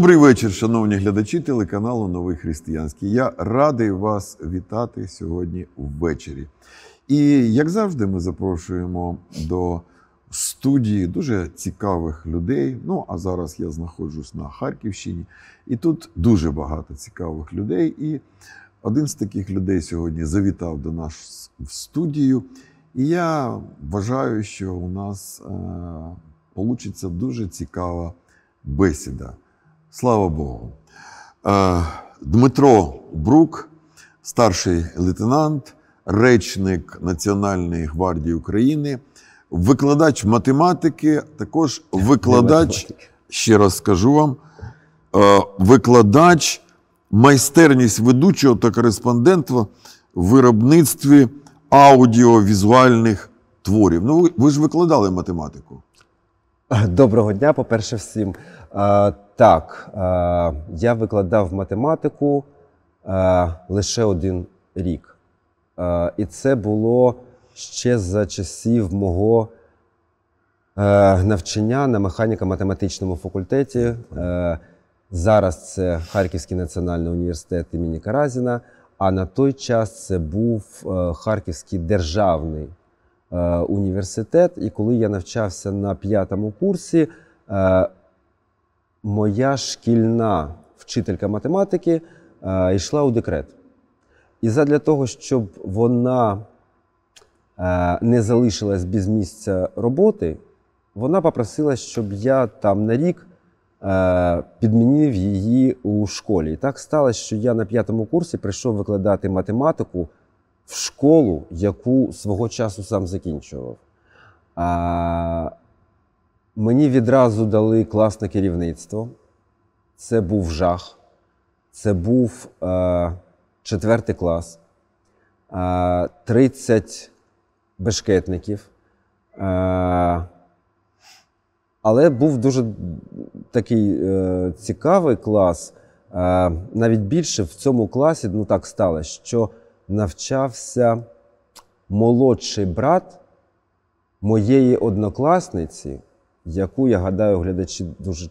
Добрий вечір, шановні глядачі телеканалу Новий Християнський. Я радий вас вітати сьогодні ввечері. І, як завжди, ми запрошуємо до студії дуже цікавих людей. Ну, а зараз я знаходжусь на Харківщині, і тут дуже багато цікавих людей. І один з таких людей сьогодні завітав до нас в студію. І я вважаю, що у нас вийде дуже цікава бесіда. Слава Богу. Е, Дмитро Брук, старший лейтенант, речник Національної гвардії України, викладач математики, також викладач, ще раз скажу вам, е, викладач, майстерність ведучого та кореспондентства в виробництві аудіовізуальних творів. Ну, ви ж викладали математику. Доброго дня, по-перше, всім. Е, так, е, я викладав математику е, лише один рік. Е, і це було ще за часів мого навчання на механіко-математичному факультеті. Зараз це Харківський національний університет імені Каразіна, а на той час це був Харківський державний університет. І коли я навчався на п'ятому курсі, моя шкільна вчителька математики е, йшла у декрет. І задля того, щоб вона е, не залишилась без місця роботи, вона попросила, щоб я там на рік е, підмінив її у школі. І так сталося, що я на п'ятому курсі прийшов викладати математику в школу, яку свого часу сам закінчував. Мені відразу дали класне керівництво. Це був жах. Це був е, четвертий клас, е, 30 бешкетників. Е, але був дуже такий е, цікавий клас. Е, навіть більше в цьому класі ну так сталося, що навчався молодший брат моєї однокласниці яку я гадаю, глядачі дуже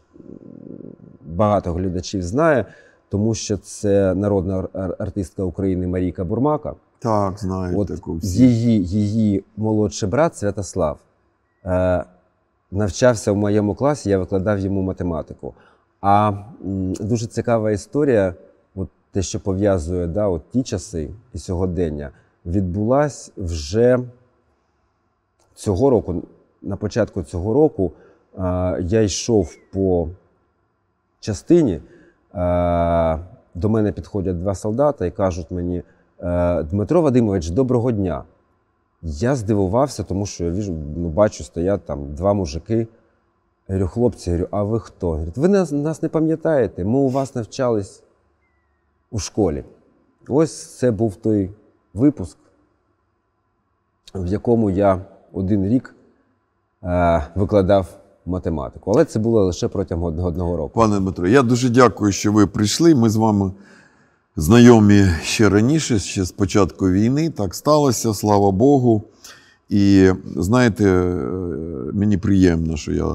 багато глядачів знає, тому що це народна артистка України Марійка Бурмака. Так, знаю. От таку. Її її молодший брат Святослав е, навчався в моєму класі, я викладав йому математику. А дуже цікава історія, от те, що пов'язує да, от ті часи і сьогодення, відбулася вже цього року, на початку цього року, я йшов по частині, до мене підходять два солдата і кажуть мені: «Е, Дмитро Вадимович, доброго дня. Я здивувався, тому що я віжу, ну, бачу, стоять там два мужики. Я говорю, хлопці, я говорю, а ви хто? Говорить, ви нас, нас не пам'ятаєте, ми у вас навчались у школі. Ось це був той випуск, в якому я один рік е, викладав математику. Але це було лише протягом одного року. Пане Дмитро, я дуже дякую, що ви прийшли. Ми з вами знайомі ще раніше, ще з початку війни. Так сталося, слава Богу. І знаєте, е, мені приємно, що я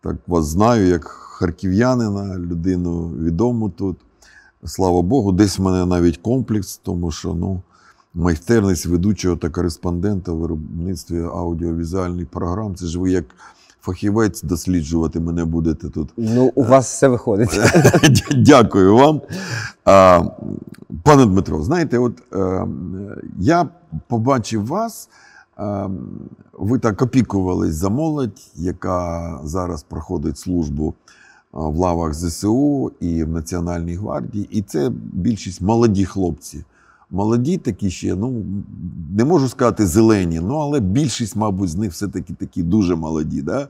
так вас знаю, як харків'янина, людину відому тут. Слава Богу, десь в мене навіть комплекс, тому що ну, майстерність ведучого та кореспондента в виробництві аудіовізуальних програм. Це ж ви як фахівець досліджувати мене будете тут. Ну, у вас все виходить. Дякую вам. Пане Дмитро, знаєте, от е, я побачив вас. Е, ви так опікувались за молодь, яка зараз проходить службу е, в лавах ЗСУ і в Національній гвардії. І це більшість молоді хлопці. Молоді такі ще, ну не можу сказати зелені, ну але більшість, мабуть, з них все-таки такі дуже молоді. Да?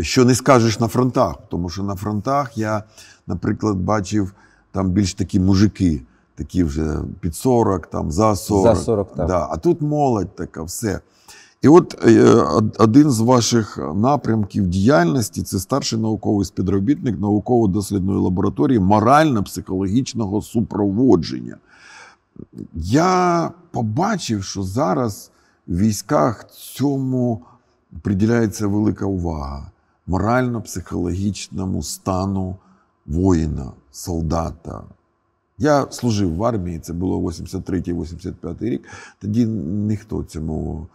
Що не скажеш на фронтах, тому що на фронтах я, наприклад, бачив там більш такі мужики, такі вже під 40, там за 40. За 40 так. Да. А тут молодь така, все. І от е, один з ваших напрямків діяльності це старший науковий співробітник науково-дослідної лабораторії морально-психологічного супроводження. Я побачив, що зараз в військах цьому приділяється велика увага морально-психологічному стану воїна, солдата. Я служив в армії, це було 83-85 рік. Тоді ніхто цьому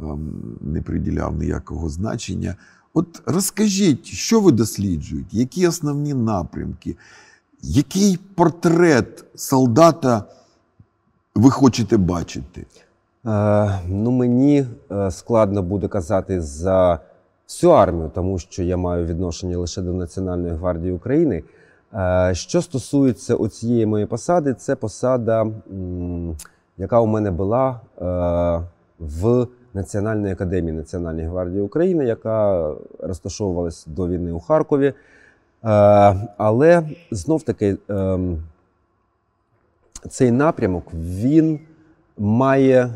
ем, не приділяв ніякого значення. От розкажіть, що ви досліджуєте, які основні напрямки, який портрет солдата? ви хочете бачити? Е, ну, Мені е, складно буде казати за всю армію, тому що я маю відношення лише до Національної гвардії України. Е, що стосується цієї моєї посади, це посада, яка у мене була е, в Національної академії Національної гвардії України, яка розташовувалась до війни у Харкові. Е, але знов таки. Е, ем, цей напрямок він має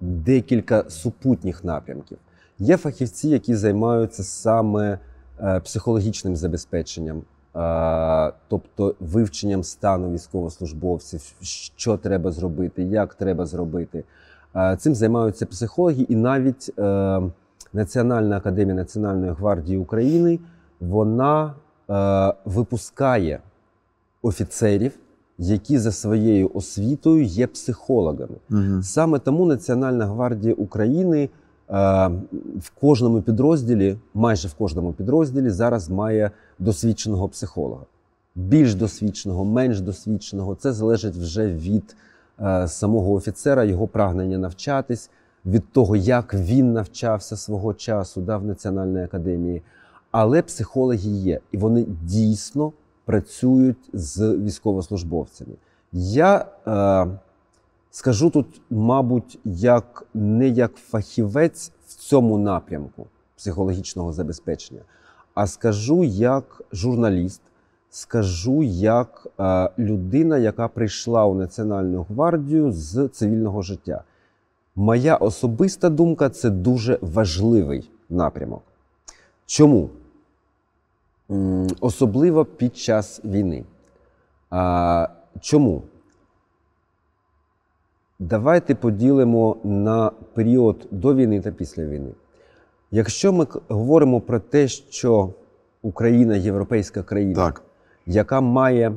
декілька супутніх напрямків. Є фахівці, які займаються саме е, психологічним забезпеченням, е, тобто вивченням стану військовослужбовців, що треба зробити, як треба зробити. Е, цим займаються психологи, і навіть Національна академія Національної гвардії України вона випускає офіцерів які за своєю освітою є психологами. Угу. Саме тому Національна гвардія України. Е, в кожному підрозділі, майже в кожному підрозділі, зараз має досвідченого психолога. Більш досвідченого, менш досвідченого. Це залежить вже від е, самого офіцера, його прагнення навчатись, від того, як він навчався свого часу да, в Національній академії. Але психологи є, і вони дійсно працюють з військовослужбовцями. Я е, скажу тут, мабуть, як не як фахівець в цьому напрямку психологічного забезпечення, а скажу як журналіст, скажу як е, людина, яка прийшла у Національну гвардію з цивільного життя. Моя особиста думка це дуже важливий напрямок. Чому? особливо під час війни. А, Чому? Давайте поділимо на період до війни та після війни. Якщо ми говоримо про те, що Україна європейська країна, так. яка має е,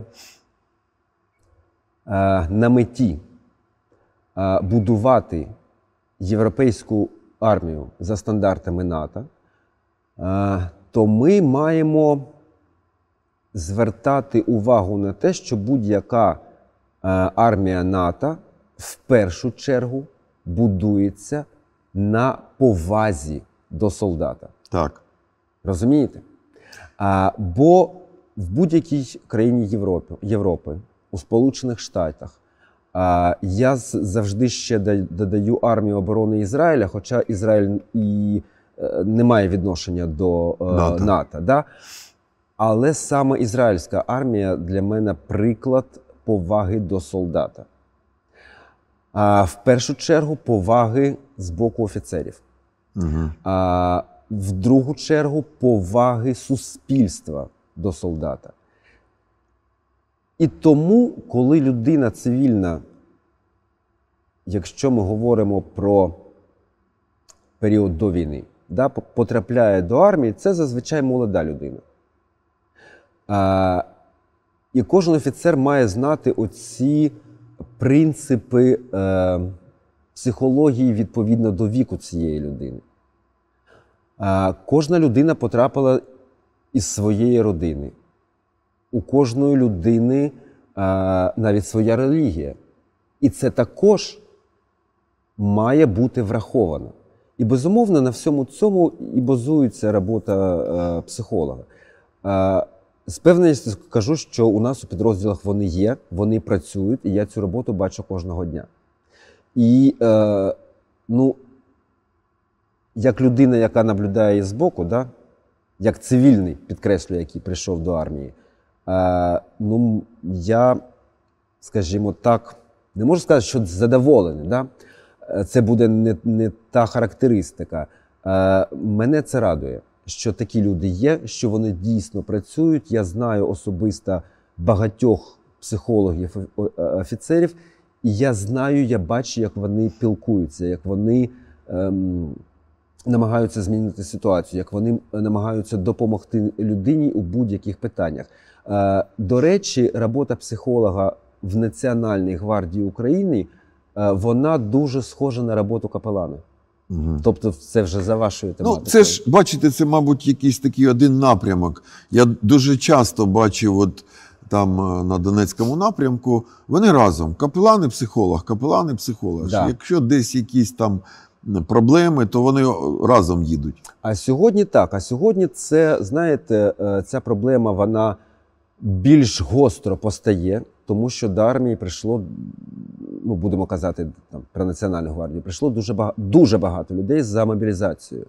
на меті е, будувати європейську армію за стандартами НАТО, е, то ми маємо звертати увагу на те, що будь-яка е, армія НАТО в першу чергу будується на повазі до солдата. Так. Розумієте? А, Бо в будь-якій країні Європи, Європи у Сполучених Штатах, а, я завжди ще додаю армію оборони Ізраїля, хоча Ізраїль і Е, немає відношення до НАТО. Е, НАТО да? Але саме ізраїльська армія для мене приклад поваги до солдата. А в першу чергу поваги з боку офіцерів. Угу. А в другу чергу поваги суспільства до солдата. І тому, коли людина цивільна, якщо ми говоримо про період до війни да, потрапляє до армії, це зазвичай молода людина. А, І кожен офіцер має знати оці принципи е, психології відповідно до віку цієї людини. А, Кожна людина потрапила із своєї родини. У кожної людини а, навіть своя релігія. І це також має бути враховано. І безумовно на всьому цьому і базується робота е, психолога. Е, з певністю скажу, що у нас у підрозділах вони є, вони працюють, і я цю роботу бачу кожного дня. І е, ну, як людина, яка наблюдає збоку, да, як цивільний, підкреслюю, який прийшов до армії, е, ну я, скажімо так, не можу сказати, що задоволений. Да? Е, це буде не не та характеристика. Е, мене це радує, що такі люди є, що вони дійсно працюють. Я знаю особисто багатьох психологів е, офіцерів, і я знаю, я бачу, як вони пілкуються, як вони. Ем, Намагаються змінити ситуацію, як вони намагаються допомогти людині у будь-яких питаннях. До речі, робота психолога в Національній гвардії України Е, вона дуже схожа на роботу капелани. Угу. Тобто, це вже за вашою ну, тематикою. Ну, Це ж бачите, це, мабуть, якийсь такий один напрямок. Я дуже часто бачив, от там е, на Донецькому напрямку, вони разом капелани, психолог, капелани, психолог. Да. Якщо десь якісь там. Проблеми, то вони е, разом їдуть. А сьогодні так. А сьогодні це, знаєте, ця проблема вона більш гостро постає тому що до армії прийшло, ну будемо казати, там про Національну гвардію, прийшло дуже багато, дуже багато людей за мобілізацією.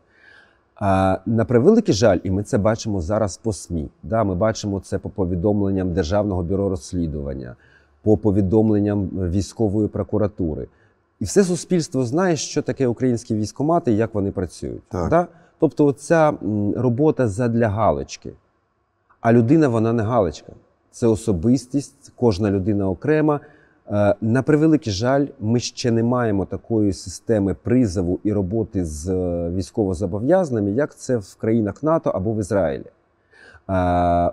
А на превеликий жаль, і ми це бачимо зараз по СМІ. Да, Ми бачимо це по повідомленням Державного бюро розслідування, по повідомленням військової прокуратури. І все суспільство знає, що таке українські військомати і як вони працюють. Так. Да? Тобто, ця робота задля галочки, а людина вона не галочка це особистість, кожна людина окрема. Е, на превеликий жаль, ми ще не маємо такої системи призову і роботи з е, військовозобов'язаними, як це в країнах НАТО або в Ізраїлі. Е,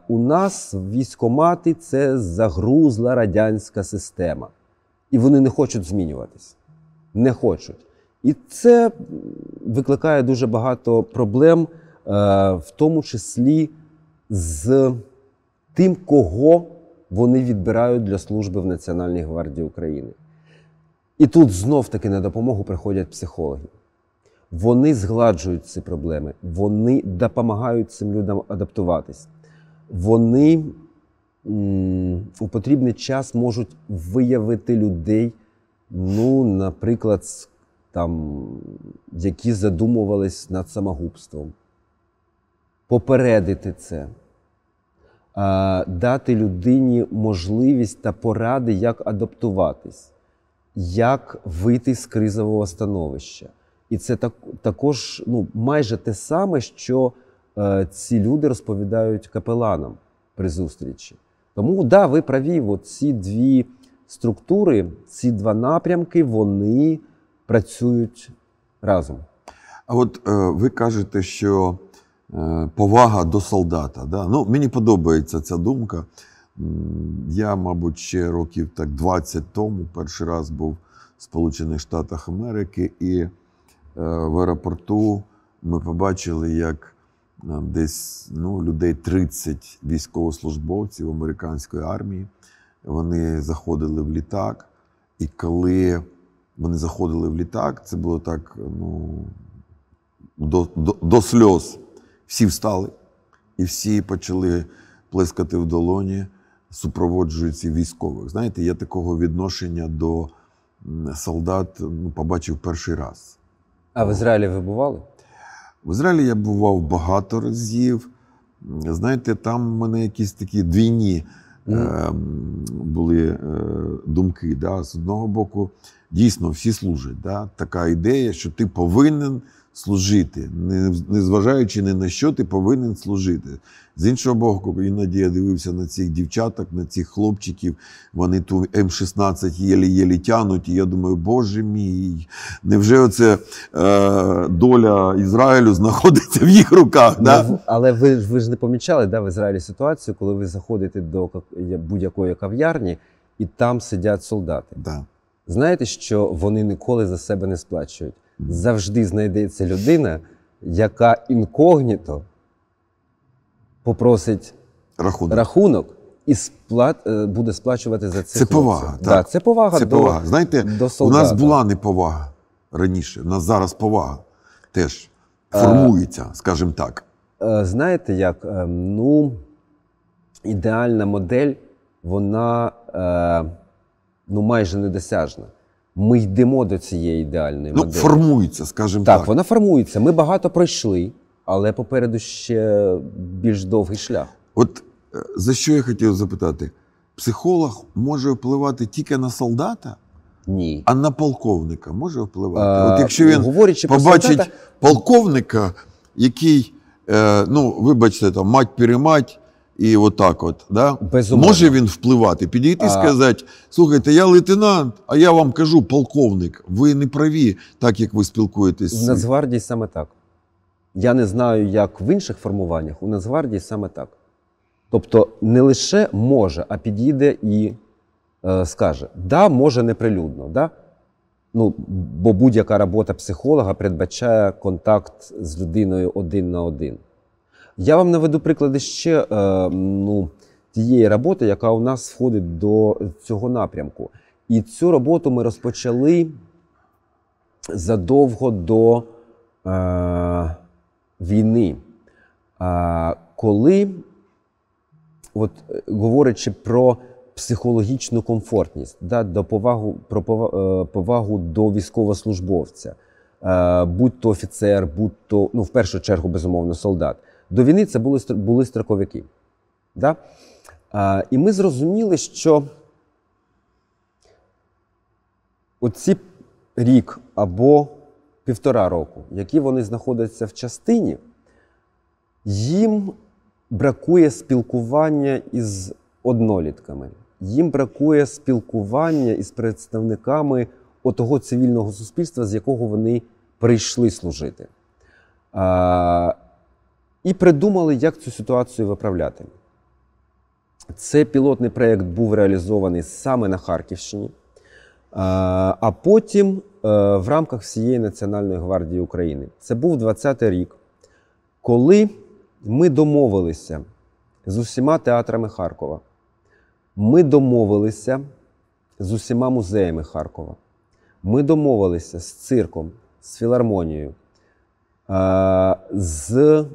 у нас військомати це загрузла радянська система, і вони не хочуть змінюватись. Не хочуть. І це викликає дуже багато проблем, в тому числі з тим, кого вони відбирають для служби в Національній гвардії України. І тут знов-таки на допомогу приходять психологи. Вони згладжують ці проблеми, вони допомагають цим людям адаптуватись. Вони у потрібний час можуть виявити людей, ну, наприклад, там, які задумувались над самогубством, попередити це. Е, дати людині можливість та поради, як адаптуватись, як вийти з кризового становища. І це так, також ну, майже те саме, що е, ці люди розповідають капеланам при зустрічі. Тому, так, да, ви праві, ці дві структури, ці два напрямки, вони працюють разом. А от е, ви кажете, що Е, повага до солдата. Да? Ну, Мені подобається ця думка. Я, мабуть, ще років так 20 тому перший раз був в Сполучених Штатах Америки, і е, в аеропорту ми побачили, як е, десь ну, людей 30 військовослужбовців американської армії. Вони заходили в літак, і коли вони заходили в літак, це було так ну, до, до, до сльоз. Всі встали і всі почали плескати в долоні, супроводжуючи військових. Знаєте, я такого відношення до солдат ну, побачив перший раз. А в Ізраїлі ви бували? В Ізраїлі я бував багато разів. Знаєте, там в мене якісь такі двійні mm. е, були е, думки. Да? З одного боку, дійсно всі служать. Да? Така ідея, що ти повинен служити, незважаючи ні на що ти повинен служити. З іншого боку, іноді я дивився на цих дівчаток, на цих хлопчиків. Вони ту М-16 єлі-єлі тянуть. І я думаю, боже мій, невже оце е, доля Ізраїлю знаходиться в їх руках? Да? Ну, але ви ж ви ж не помічали да, в Ізраїлі ситуацію, коли ви заходите до будь-якої кав'ярні і там сидять солдати. Да. Знаєте, що вони ніколи за себе не сплачують завжди знайдеться людина, яка інкогніто попросить рахунок, рахунок і сплат, е, буде сплачувати за це. Це повага. Так. Да, це повага. Це до, повага. Знаєте, до солдата. у нас була неповага раніше, у нас зараз повага теж формується, скажімо так. Е, е, знаєте, як ну, ідеальна модель, вона ну, майже недосяжна ми йдемо до цієї ідеальної ну, моделі. Формується, скажімо так. Так, вона формується. Ми багато пройшли, але попереду ще більш довгий шлях. От е, за що я хотів запитати: психолог може впливати тільки на солдата? Ні. А на полковника може впливати? А, е, От якщо він говорячи побачить солдата... полковника, який, е, ну, вибачте, там мать перемать і отак от. Да? Безумовно. Може він впливати, підійти і сказати: слухайте, я лейтенант, а я вам кажу, полковник, ви не праві, так як ви спілкуєтесь. У Нацгвардії саме так. Я не знаю, як в інших формуваннях, у Нацгвардії саме так. Тобто не лише може, а підійде і е, скаже, да, може неприлюдно. Да? Ну, Бо будь-яка робота психолога передбачає контакт з людиною один на один. Я вам наведу приклади ще е, ну, тієї роботи, яка у нас входить до цього напрямку. І цю роботу ми розпочали задовго до е, війни. Е, коли, от, говорячи про психологічну комфортність, да, до повагу, про е, повагу до військовослужбовця, е, будь то офіцер, будь то, ну, в першу чергу, безумовно, солдат. До війни це були були страховики. Да? А, І ми зрозуміли, що оці рік або півтора року, які вони знаходяться в частині, їм бракує спілкування із однолітками, їм бракує спілкування із представниками отого цивільного суспільства, з якого вони прийшли служити. А, і придумали, як цю ситуацію виправляти. Цей пілотний проєкт був реалізований саме на Харківщині, а потім е, в рамках всієї Національної гвардії України. Це був 20-й рік, коли ми домовилися з усіма театрами Харкова. Ми домовилися з усіма музеями Харкова. Ми домовилися з цирком, з філармонією, е, з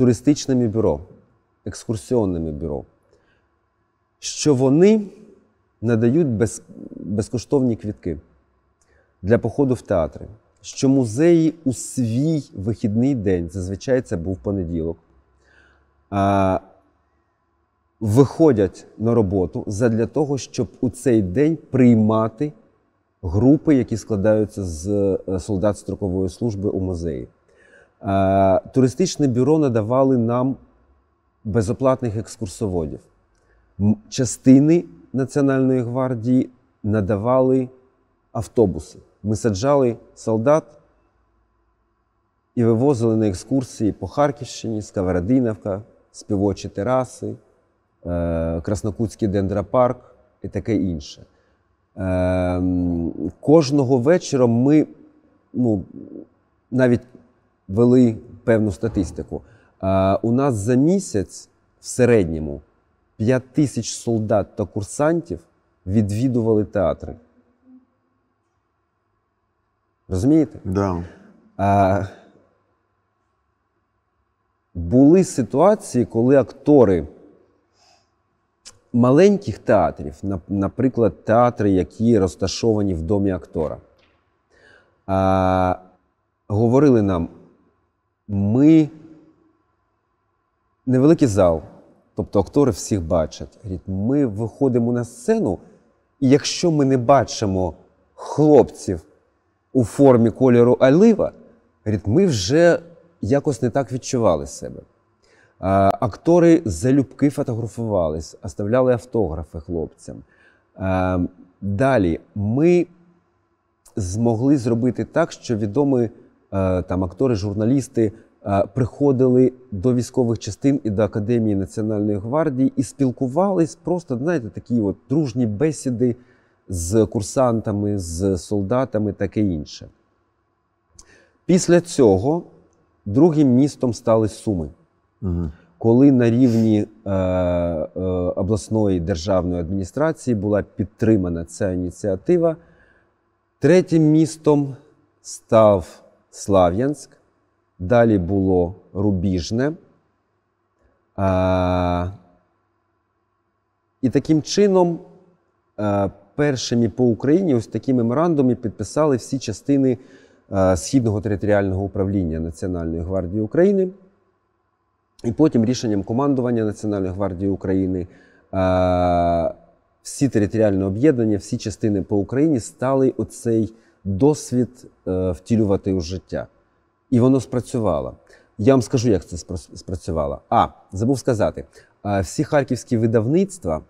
туристичними бюро, екскурсіонними бюро, що вони надають без, безкоштовні квітки для походу в театри, що музеї у свій вихідний день, зазвичай це був понеділок, а, виходять на роботу задля того, щоб у цей день приймати групи, які складаються з е, солдат строкової служби у музеї. Е, туристичне бюро надавали нам безоплатних екскурсоводів. Частини Національної гвардії надавали автобуси. Ми саджали солдат і вивозили на екскурсії по Харківщині, Сковородиновка, співочі тераси, е, Краснокутський дендропарк і таке інше. Е, кожного вечора ми ну, навіть вели певну статистику. У нас за місяць в середньому 5 тисяч солдат та курсантів відвідували театри. Розумієте? Да. А, Були ситуації, коли актори маленьких театрів, наприклад, театри, які розташовані в домі актора, а, говорили нам ми невеликий зал, тобто актори всіх бачать. Ми виходимо на сцену, і якщо ми не бачимо хлопців у формі кольору олива, ми вже якось не так відчували себе. Актори залюбки фотографувались, оставляли автографи хлопцям. Далі ми змогли зробити так, що відомий. Е, там актори, журналісти е, приходили до військових частин і до Академії Національної гвардії і спілкувались просто, знаєте, такі от дружні бесіди з курсантами, з солдатами, таке інше. Після цього другим містом стали Суми. Угу. Коли на рівні е, е, обласної державної адміністрації була підтримана ця ініціатива, третім містом став Слав'янськ. Далі було Рубіжне. А, І таким чином, а, е, першими по Україні ось такі меморандуми підписали всі частини а, е, Східного територіального управління Національної гвардії України. І потім рішенням командування Національної гвардії України. А, е, всі територіальні об'єднання, всі частини по Україні стали оцей досвід е, втілювати у життя. І воно спрацювало. Я вам скажу, як це спрацювало. А, забув сказати: е, всі харківські видавництва,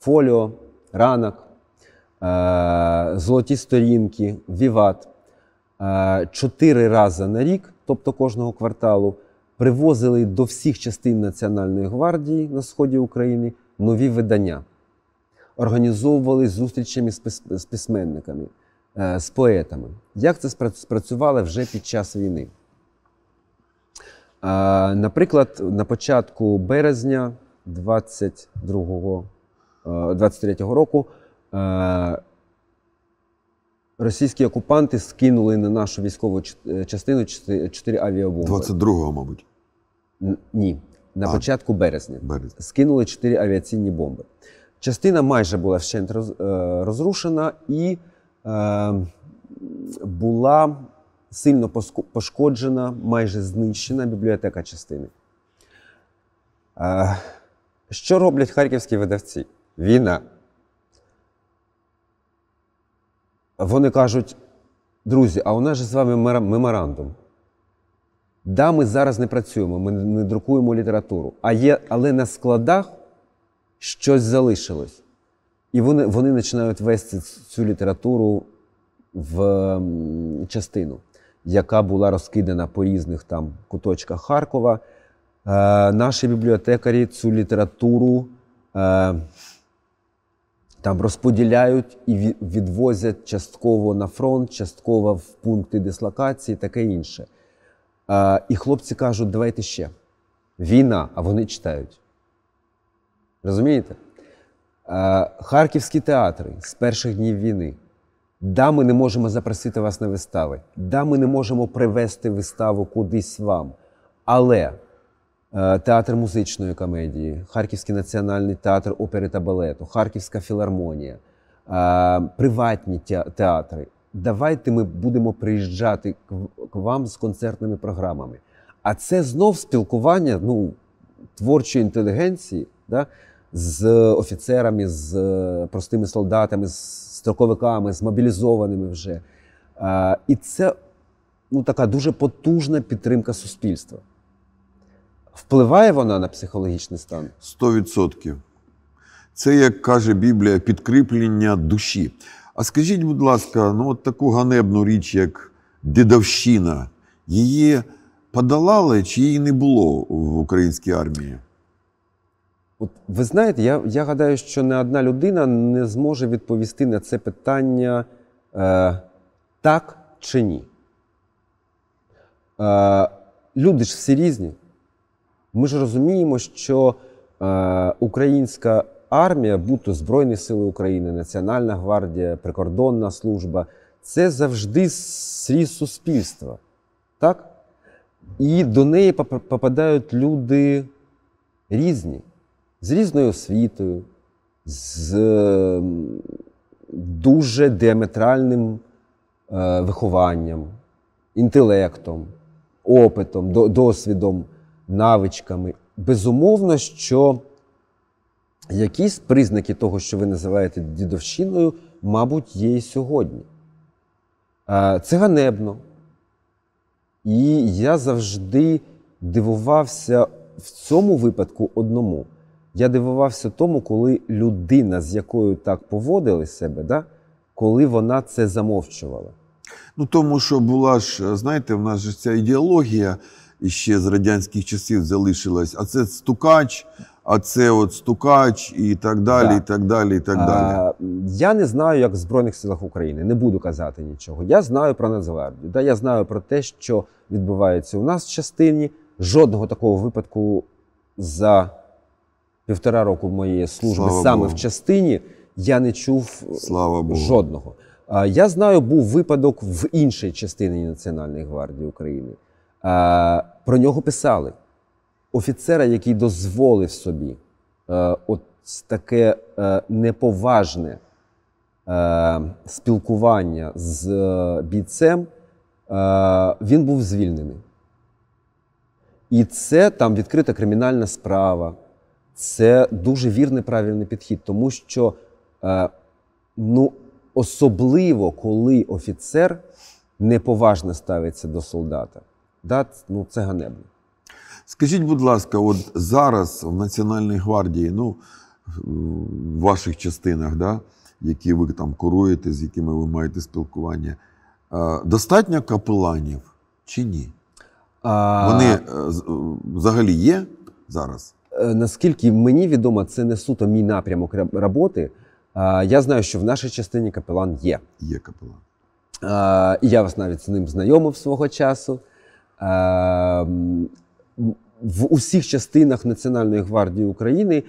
фоліо, ранок, е, золоті сторінки, Віват е, чотири рази на рік, тобто кожного кварталу, привозили до всіх частин Національної гвардії на сході України нові видання. Організовували зустрічами з письменниками. Е, з поетами. Як це спрацювало вже під час війни? Наприклад, на початку березня 22 23 е, року е, російські окупанти скинули на нашу військову частину 4 авіабомби. 22-го, мабуть. Ні. На а, початку березня. березня скинули 4 авіаційні бомби. Частина майже була вщент розрушена і Ем, була сильно пошкоджена, майже знищена бібліотека частини. Е, що роблять харківські видавці? Війна. Вони кажуть, друзі, а у нас же з вами меморандум. Да, ми зараз не працюємо, ми не друкуємо літературу, а є, але на складах щось залишилось. І вони вони починають вести цю літературу в частину, яка була розкидана по різних там куточках Харкова. Е, Наші бібліотекарі цю літературу е, там розподіляють і відвозять частково на фронт, частково в пункти дислокації, таке інше. Е, і хлопці кажуть, давайте ще. Війна, а вони читають. Розумієте? Е, Харківські театри з перших днів війни. Да, ми не можемо запросити вас на вистави. Да, ми не можемо привезти виставу кудись вам. Але е, театр музичної комедії, Харківський національний театр опери та балету, Харківська філармонія, е, приватні театри. Давайте ми будемо приїжджати к вам з концертними програмами. А це знов спілкування ну, творчої інтелігенції. Да? з офіцерами, з е, простими солдатами, з строковиками, з мобілізованими вже. І це ну, така дуже потужна підтримка суспільства. Впливає вона на психологічний стан? сто відсотків. Це, як каже Біблія, підкріплення душі. А скажіть, будь ласка, ну от таку ганебну річ, як дідовщина, її подолали чи її не було в українській армії? От ви знаєте, я я гадаю, що не одна людина не зможе відповісти на це питання е, так чи ні. Е, Люди ж всі різні. Ми ж розуміємо, що е, українська армія, будь-то Збройні Сили України, Національна гвардія, прикордонна служба це завжди сріз суспільства. Так? І до неї попадають люди різні з різною освітою, з ем, дуже діаметральним е, вихованням, інтелектом, опитом, досвідом, навичками. Безумовно, що якісь признаки того, що ви називаєте дідовщиною, мабуть, є і сьогодні. Це ганебно. І я завжди дивувався в цьому випадку одному. Я дивувався тому, коли людина, з якою так поводили себе, да, коли вона це замовчувала. Ну тому що була ж, знаєте, в нас ж ця ідеологія ще з радянських часів залишилась, а це стукач, а це от стукач і так далі. Да. і так далі, і так так далі, далі. Я не знаю, як в Збройних силах України, не буду казати нічого. Я знаю про Нацгвардію. Да? Я знаю про те, що відбувається у нас в частині. Жодного такого випадку за півтора року моєї служби Слава саме Богу. в частині, я не чув Слава е, жодного. А, Я знаю, був випадок в іншій частині Національної гвардії України. Про нього писали офіцера, який дозволив собі а, е, от таке е, неповажне спілкування з бійцем. він був звільнений. І це там відкрита кримінальна справа. Це дуже вірний правильний підхід, тому що е, ну, особливо коли офіцер неповажно ставиться до солдата, да, ну, це ганебно. Скажіть, будь ласка, от зараз в Національній гвардії, ну, в ваших частинах, да, які ви там куруєте, з якими ви маєте спілкування, е, достатньо капеланів чи ні? А... Вони е, е, взагалі є зараз? Е, наскільки мені відомо, це не суто мій напрямок роботи. Е, я знаю, що в нашій частині капелан є. Є капелан. Е, я вас навіть з ним знайомив свого часу. В усіх частинах Національної гвардії України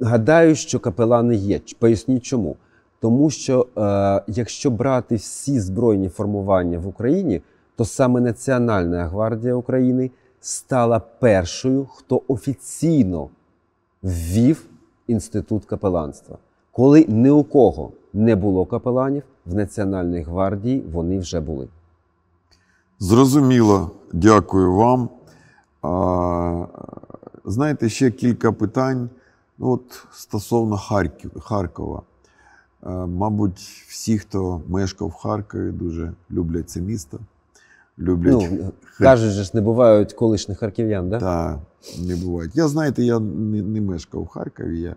гадаю, що капелани є. Поясню чому. Тому що якщо брати всі збройні формування в Україні, то саме Національна гвардія України стала першою, хто офіційно ввів інститут капеланства. Коли ні у кого не було капеланів, в Національній гвардії вони вже були. Зрозуміло, дякую вам. А, Знаєте, ще кілька питань ну, от, стосовно Харків, Харкова. А, мабуть, всі, хто мешкав в Харкові, дуже люблять це місто люблять. Ну, Кажуть, ж не бувають колишніх харків'ян, да? Так, не бувають. Я знаєте, я не, не мешкав в Харкові, я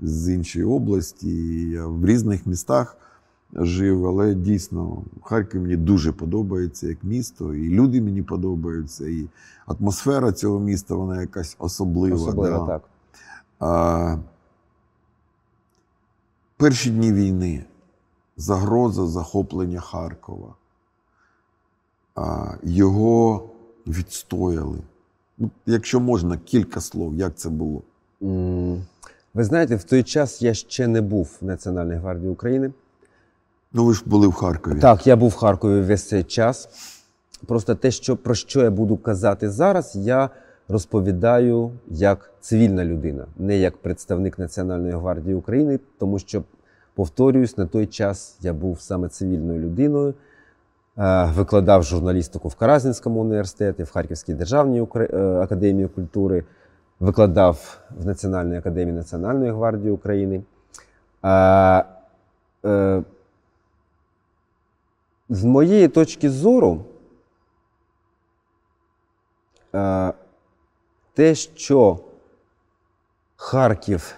з іншої області, я в різних містах жив, але дійсно Харків мені дуже подобається як місто, і люди мені подобаються, і атмосфера цього міста вона якась особлива. Особлива, да. так. А, Перші дні війни загроза захоплення Харкова його відстояли. Ну, якщо можна, кілька слов, як це було. Ви знаєте, в той час я ще не був в Національній гвардії України. Ну, ви ж були в Харкові. Так, я був в Харкові весь цей час. Просто те, що, про що я буду казати зараз, я розповідаю як цивільна людина, не як представник Національної гвардії України, тому що, повторююсь, на той час я був саме цивільною людиною, Е, викладав журналістику в Каразінському університеті, в Харківській державній е, академії культури, викладав в Національній академії Національної гвардії України. Е, з моєї точки зору, те, що Харків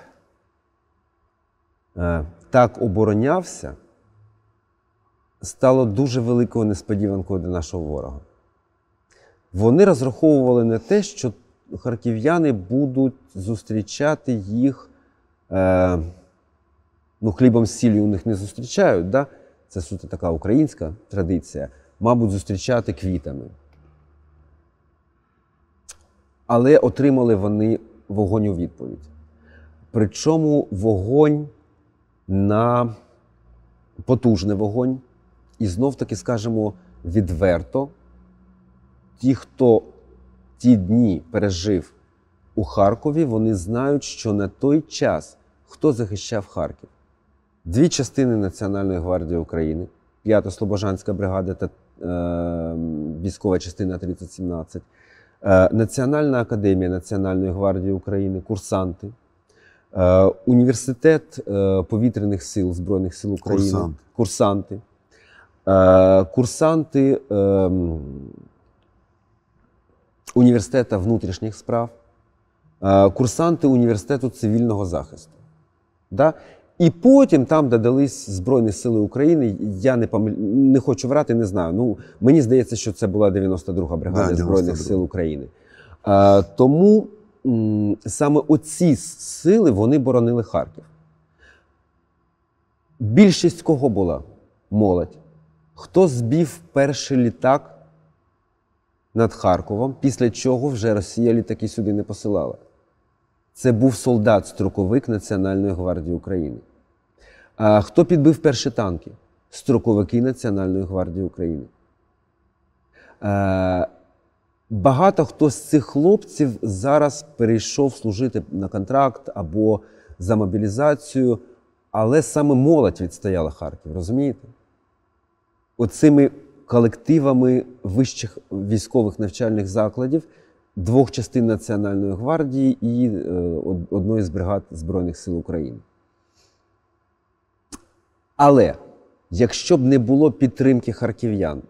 так оборонявся стало дуже великою несподіванкою для нашого ворога. Вони розраховували на те, що харків'яни будуть зустрічати їх. Е, ну, Хлібом з сіллю у них не зустрічають. Да? Це суто така українська традиція, мабуть, зустрічати квітами. Але отримали вони вогонь у відповідь. Причому вогонь на потужний вогонь, і знов-таки скажемо відверто: ті, хто ті дні пережив у Харкові, вони знають, що на той час хто захищав Харків. Дві частини Національної гвардії України, п'ята Слобожанська бригада та е, військова частина 3017, е, Національна академія Національної гвардії України, курсанти, е, університет е, повітряних сил Збройних сил України, Курсант. курсанти, Е, курсанти ем, університету внутрішніх справ, е, курсанти університету цивільного захисту. І потім там додались Збройні Сили України. Я не пам'ят... не хочу врати, не знаю. Ну, Мені здається, що це була 92-га бригада да, Збройних сил України. А, е, Тому м саме оці сили вони боронили Харків. Більшість кого була? Молодь. Хто збив перший літак над Харковом, після чого вже Росія літаки сюди не посилала? Це був солдат-строковик Національної гвардії України. А Хто підбив перші танки? Строковики Національної гвардії України. А, е, багато хто з цих хлопців зараз перейшов служити на контракт або за мобілізацію, але саме молодь відстояла Харків, розумієте? оцими колективами вищих військових навчальних закладів, двох частин Національної гвардії і е, одної з бригад Збройних сил України. Але якщо б не було підтримки харків'ян,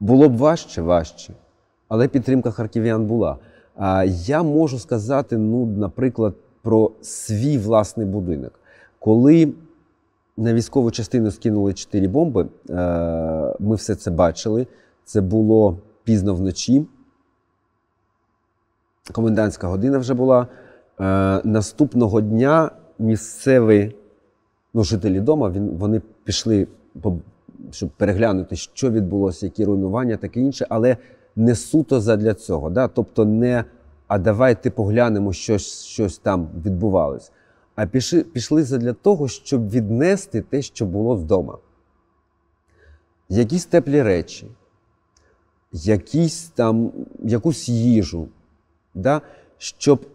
було б важче важче. Але підтримка харків'ян була. А я можу сказати, ну, наприклад, про свій власний будинок. Коли на військову частину скинули чотири бомби. Е, ми все це бачили. Це було пізно вночі. Комендантська година вже була. Е, наступного дня місцеві ну, жителі дома вони пішли, щоб переглянути, що відбулося, які руйнування, таке інше, але не суто задля цього. Да? Тобто, не а давайте поглянемо, що щось там відбувалось а пішли, пішли задля того, щоб віднести те, що було вдома. Якісь теплі речі, якісь там, якусь їжу, да? щоб,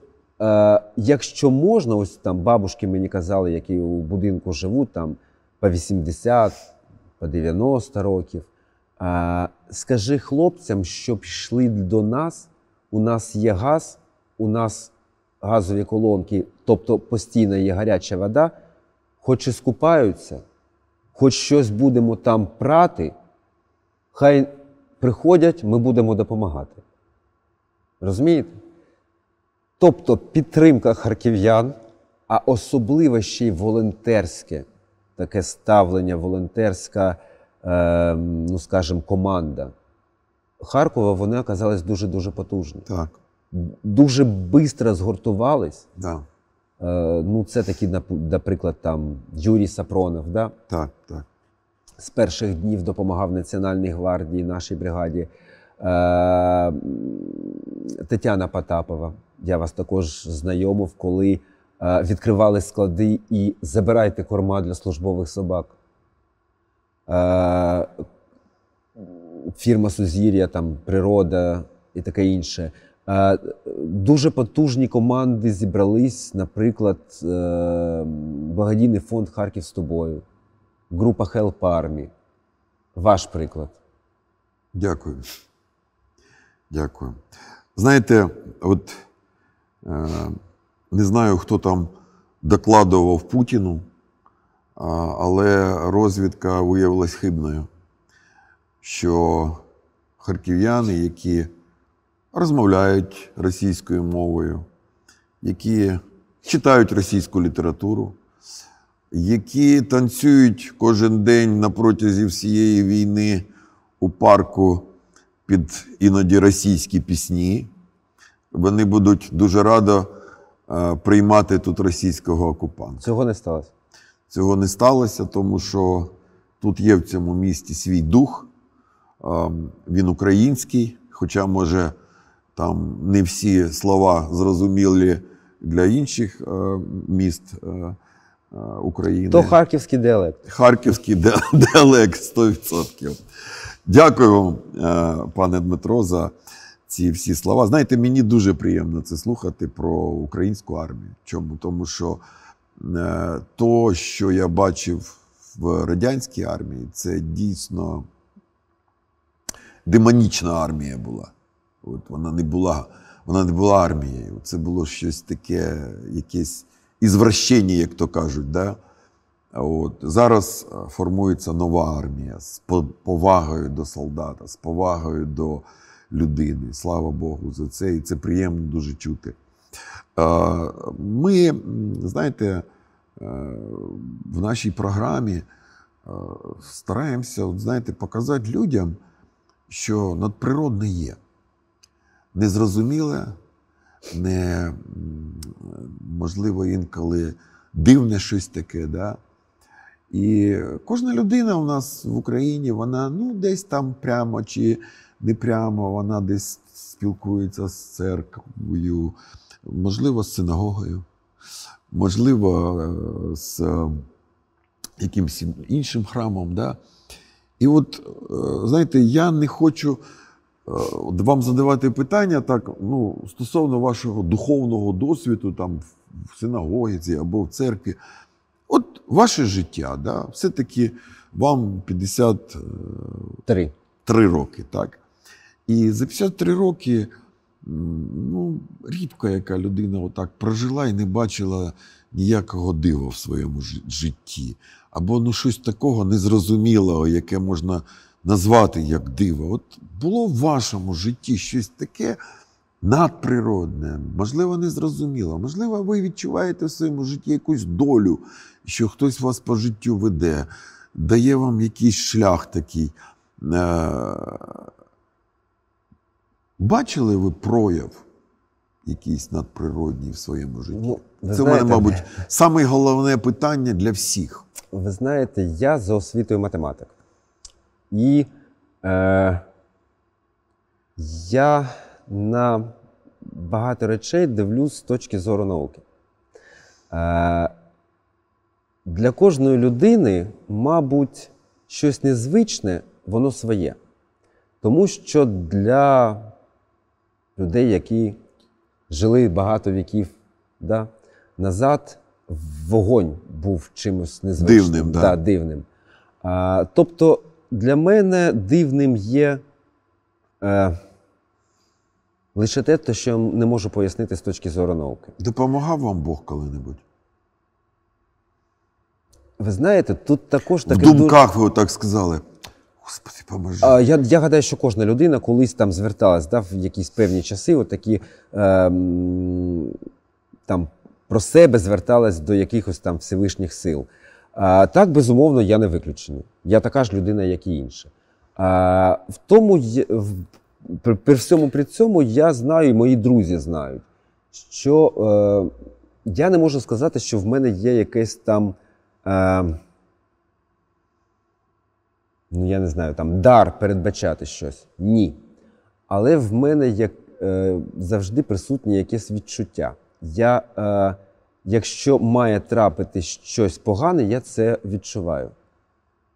е, якщо можна, ось там бабушки мені казали, які у будинку живуть там по 80, по 90 років, е, скажи хлопцям, щоб йшли до нас, у нас є газ, у нас газові колонки, тобто постійно є гаряча вода, хоч і скупаються, хоч щось будемо там прати, хай приходять, ми будемо допомагати. Розумієте? Тобто підтримка харків'ян, а особливо ще й волонтерське, таке ставлення, волонтерська, е, ну скажімо, команда Харкова, вони оказались дуже-дуже потужна. Так дуже швидко згуртувались. Да. Е, ну, це такі, наприклад, там Юрій Сапронов. да? Так, так. З перших днів допомагав Національній гвардії, нашій бригаді. Е, Тетяна Потапова. Я вас також знайомив, коли е, відкривали склади і забирайте корма для службових собак. Е, Фірма Сузір'я, там, природа і таке інше. Е, дуже потужні команди зібрались, наприклад, е, благодійний фонд Харків з тобою, група Help Army. Ваш приклад. Дякую. Дякую. Знаєте, от е, не знаю, хто там докладував Путіну, але розвідка виявилась хибною, що харків'яни, які розмовляють російською мовою, які читають російську літературу, які танцюють кожен день на протязі всієї війни у парку під іноді російські пісні. Вони будуть дуже радо е, приймати тут російського окупанта. Цього не сталося. Цього не сталося, тому що тут є в цьому місті свій дух, ем, він український, хоча може там не всі слова зрозумілі для інших е, міст е, е, України. То харківський діалект. Харківський діалект 100%. Дякую вам, пане Дмитро, за ці всі слова. Знаєте, мені дуже приємно це слухати про українську армію. Чому? Тому що то, що я бачив в радянській армії, це дійсно демонічна армія була. От Вона не була вона не була армією. Це було щось таке, якесь ізвращення, як то кажуть. Да? От, Зараз е, формується нова армія з повагою до солдата, з повагою до людини. Слава Богу, за це. І це приємно дуже чути. Е, ми, знаєте, е, в нашій програмі стараємося от, знаєте, показати людям, що надприродне є незрозуміле, не, можливо, інколи дивне щось таке. Да? І кожна людина у нас в Україні, вона ну, десь там прямо чи не прямо, вона десь спілкується з церквою, можливо, з синагогою, можливо, з е, якимось іншим храмом. Да? І от, е, знаєте, я не хочу Е, вам задавати питання так, ну, стосовно вашого духовного досвіду, там в синагогіці або в церкві. От ваше життя, да, все-таки вам 53 е, Три роки, так? І за 53 роки ну, рідко яка людина отак прожила і не бачила ніякого дива в своєму житті. Або ну, щось такого незрозумілого, яке можна назвати як диво. От було в вашому житті щось таке надприродне, можливо, незрозуміло, можливо, ви відчуваєте в своєму житті якусь долю, що хтось вас по життю веде, дає вам якийсь шлях такий. Е, бачили ви прояв якийсь надприродній в своєму житті? Ну, Це знаєте, в мене, мабуть, саме головне питання для всіх. Ви знаєте, я за освітою математик. І е, я на багато речей дивлюсь з точки зору науки. Е, Для кожної людини, мабуть, щось незвичне, воно своє. Тому що для людей, які жили багато віків да, назад, вогонь був чимось незвичним. Дивним, да. Да, дивним. А, Тобто для мене дивним є е, лише те, що я не можу пояснити з точки зору науки. Допомагав вам Бог коли-небудь? Ви знаєте, тут також таке. В думках дуже... ви так сказали. Господи, поможи. А, Я я гадаю, що кожна людина колись там зверталась да, в якісь певні часи, отакі е, ем, там про себе зверталась до якихось там Всевишніх сил. Так, безумовно, я не виключений. Я така ж людина, як і інша. В тому при всьому при цьому я знаю, і мої друзі знають, що е, я не можу сказати, що в мене є якесь там. Е, ну, я не знаю, там дар передбачати щось. Ні. Але в мене як е, завжди присутнє якесь відчуття. Я е, якщо має трапити щось погане, я це відчуваю.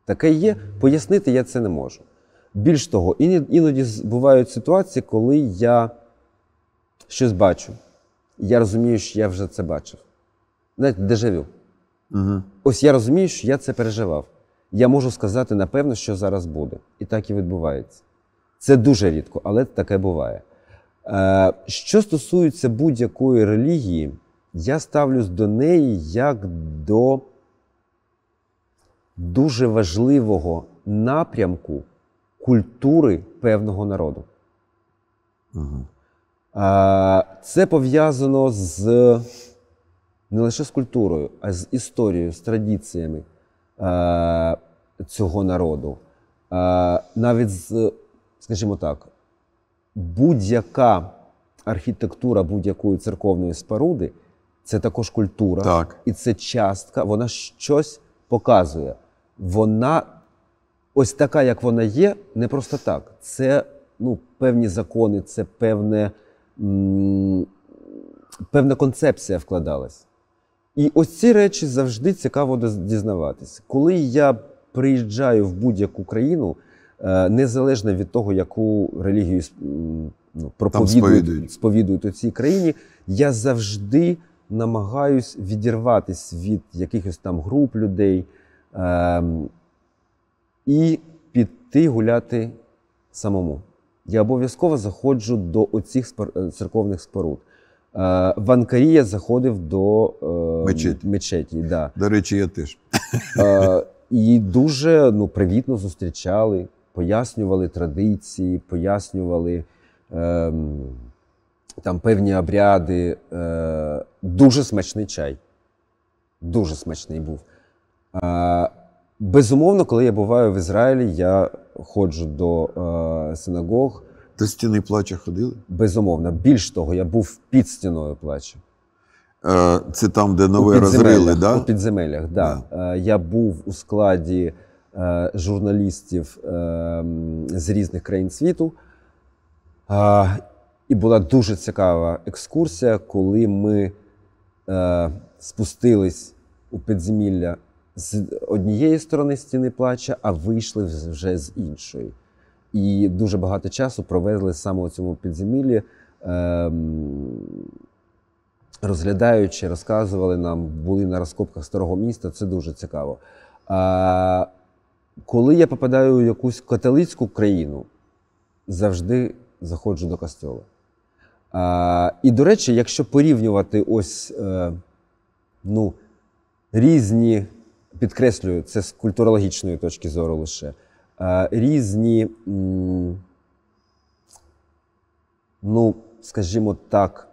Таке є, пояснити я це не можу. Більш того, іноді бувають ситуації, коли я щось бачу. Я розумію, що я вже це бачив. Знаєте, дежавю. Угу. Ось я розумію, що я це переживав. Я можу сказати, напевно, що зараз буде. І так і відбувається. Це дуже рідко, але таке буває. Е, що стосується будь-якої релігії, я ставлюсь до неї як до дуже важливого напрямку культури певного народу. Угу. Це пов'язано з не лише з культурою, а з історією, з традиціями цього народу. Навіть з, скажімо так, будь-яка архітектура будь-якої церковної споруди це також культура, так. і це частка, вона щось показує. Вона ось така, як вона є, не просто так. Це ну, певні закони, це певне, м- певна концепція вкладалась. І ось ці речі завжди цікаво дізнаватися. Коли я приїжджаю в будь-яку країну, е, незалежно від того, яку релігію ну, проповідують сповідують у цій країні, я завжди намагаюсь відірватися від якихось там груп людей е, і піти гуляти самому. Я обов'язково заходжу до оцих е, церковних споруд. Е, в Анкарі я заходив до е, мечеті. мечеті да. До речі, я теж. Е, і дуже ну, привітно зустрічали, пояснювали традиції, пояснювали. Е, там певні обряди, Е, дуже смачний чай. Дуже смачний був. Е, Безумовно, коли я буваю в Ізраїлі, я ходжу до е, синагог. До стіни плача ходили? Безумовно. Більш того, я був під стіною плача. Е, Це там, де нове розрили, да? У підземеллях, так. Да. Да. Е, я був у складі е, журналістів е, з різних країн світу. Е, і була дуже цікава екскурсія, коли ми е, спустились у підземілля з однієї сторони стіни плача, а вийшли вже з іншої. І дуже багато часу провезли саме у цьому підземіллі, е, розглядаючи, розказували нам, були на розкопках старого міста. Це дуже цікаво. Е, коли я попадаю у якусь католицьку країну, завжди заходжу до костьолу. А, І, до речі, якщо порівнювати ось е, ну, різні, підкреслюю, це з культурологічної точки зору лише, е, різні, ну, скажімо так,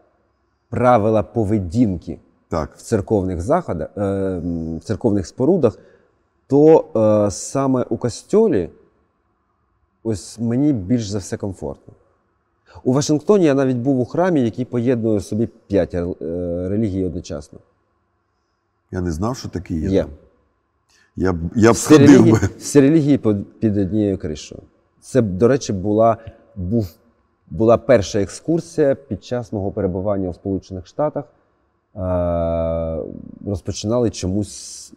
правила поведінки так. в церковних заходах, е, в церковних спорудах, то саме у костьолі ось мені більш за все комфортно. У Вашингтоні я навіть був у храмі, який поєднує собі п'ять е, релігій одночасно. Я не знав, що такі є. Є. Я б я б ходив би. Всі релігії під однією кришою. Це, до речі, була був, була перша екскурсія під час мого перебування у Сполучених Штатах. Е, розпочинали чомусь,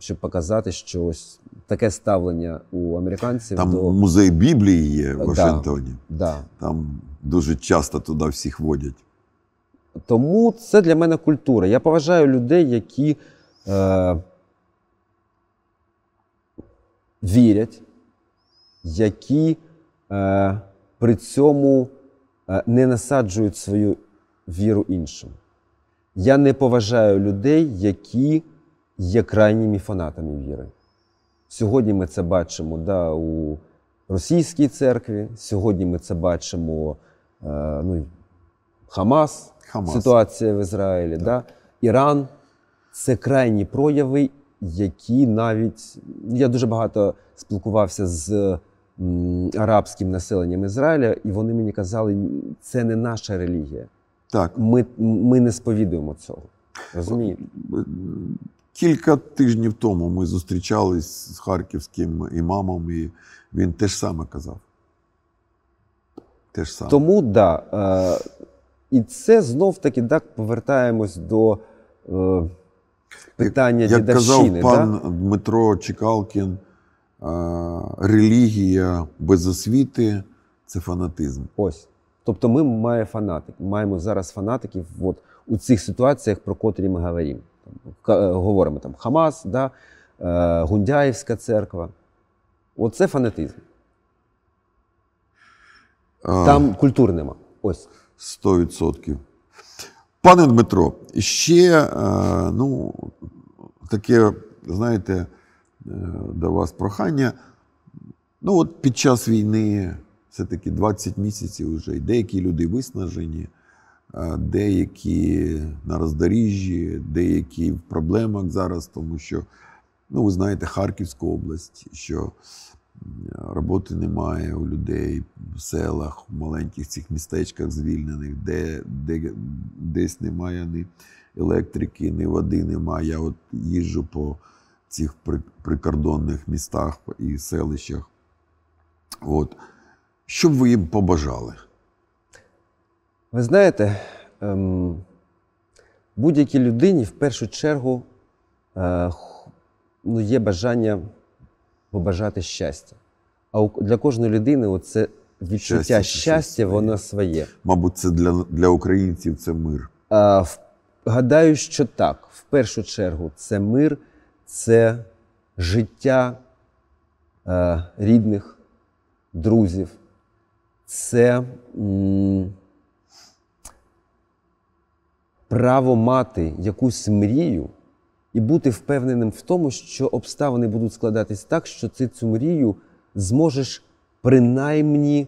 щоб показати, що ось таке ставлення у американців. Там до... музей Біблії є в Вашингтоні. Да, Там дуже часто туди всіх водять. Тому це для мене культура. Я поважаю людей, які е, вірять, які е, при цьому е, не насаджують свою віру іншим. Я не поважаю людей, які є крайніми фанатами віри. Сьогодні ми це бачимо да, у російській церкві, сьогодні ми це бачимо е, ну, Хамас, Хамас, ситуація в Ізраїлі, Да, Іран. Це крайні прояви, які навіть ну, я дуже багато спілкувався з арабським населенням Ізраїля, і вони мені казали, це не наша релігія. Так, ми ми не сповідуємо цього. Розумієте? Е, Кілька тижнів тому ми зустрічались з харківським імамом, і він теж саме казав. Те ж саме. Тому да. Е, І це знов-таки так повертаємось до е, питання як, Як казав пан да? Дмитро Чекалкін, е, релігія без освіти це фанатизм. Ось. Тобто ми маємо фанатик. Маємо зараз фанатиків от, у цих ситуаціях, про котрі ми говоримо. Ну, е, говоримо там Хамас, да, е, Гундяївська церква. Оце фанатизм. А, там культур нема. Ось. 100%. Пане Дмитро, ще е, ну, таке, знаєте, до вас прохання. Ну, от під час війни, все-таки 20 місяців вже, і деякі люди виснажені деякі на роздоріжжі, деякі в проблемах зараз, тому що, ну, ви знаєте, Харківську область, що роботи немає у людей в селах, в маленьких цих містечках звільнених, де, де десь немає ні електрики, ні води немає. Я от їжджу по цих прикордонних містах і селищах. От. Що б ви їм побажали? Ви знаєте, ем, будь-якій людині в першу чергу е, ну, є бажання побажати щастя. А для кожної людини це відчуття щастя, щастя воно своє. Мабуть, це для для українців це мир. А, Гадаю, що так. В першу чергу, це мир, це життя е, рідних, друзів, це. М право мати якусь мрію і бути впевненим в тому, що обставини будуть складатись так, що ти цю мрію зможеш принаймні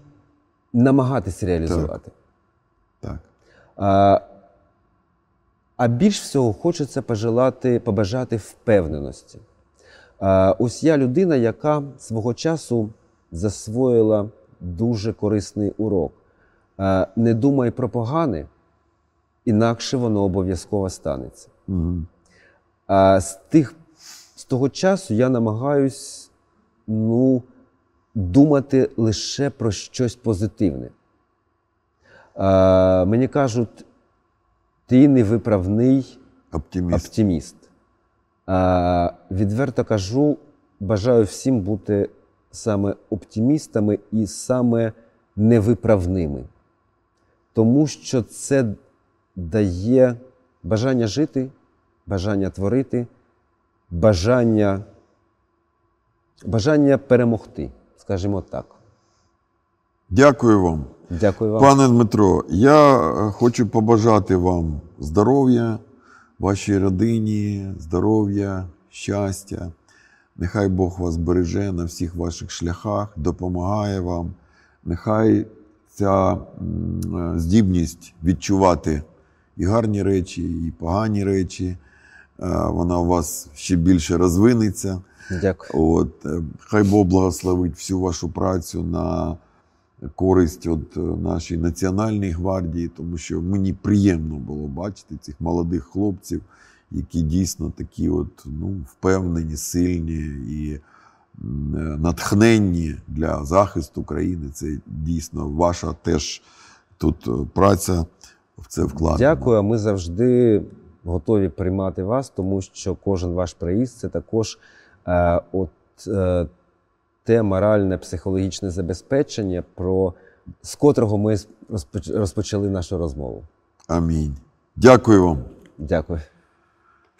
намагатись реалізувати. Так. так. А а більш всього хочеться пожелати, побажати впевненості. А, Ось я людина, яка свого часу засвоїла дуже корисний урок. Не думай про погане, інакше воно обов'язково станеться. Угу. А з тих, з того часу я намагаюсь ну, думати лише про щось позитивне. А, Мені кажуть, ти невиправний оптиміст. оптиміст. А, Відверто кажу, бажаю всім бути саме оптимістами і саме невиправними. Тому що це дає бажання жити, бажання творити, бажання, бажання перемогти, скажімо так. Дякую вам. Дякую вам. Пане Дмитро, я е, хочу побажати вам здоров'я, вашій родині, здоров'я, щастя. Нехай Бог вас береже на всіх ваших шляхах, допомагає вам. Нехай ця е, здібність відчувати і гарні речі, і погані речі. Е, вона у вас ще більше розвинеться. Дякую. От, е, Хай Бог благословить всю вашу працю на користь от е, нашій національній гвардії, тому що мені приємно було бачити цих молодих хлопців, які дійсно такі от, ну, впевнені, сильні і натхненні для захисту країни. Це дійсно ваша теж тут праця в це вкладено. Дякую. Ми завжди готові приймати вас, тому що кожен ваш приїзд це також е, от, е, те моральне психологічне забезпечення, про з котрого ми розпочали нашу розмову. Амінь. Дякую вам. Дякую.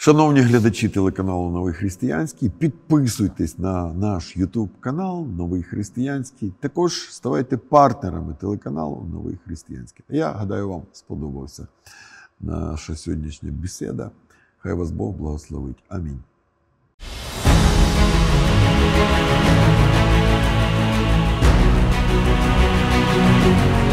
Шановні глядачі телеканалу Новий Християнський, підписуйтесь на наш YouTube канал Новий Християнський. Також ставайте партнерами телеканалу Новий Християнський. Я гадаю, вам сподобався наша сьогоднішня бесіда. Хай вас Бог благословить. Амінь. Thank you.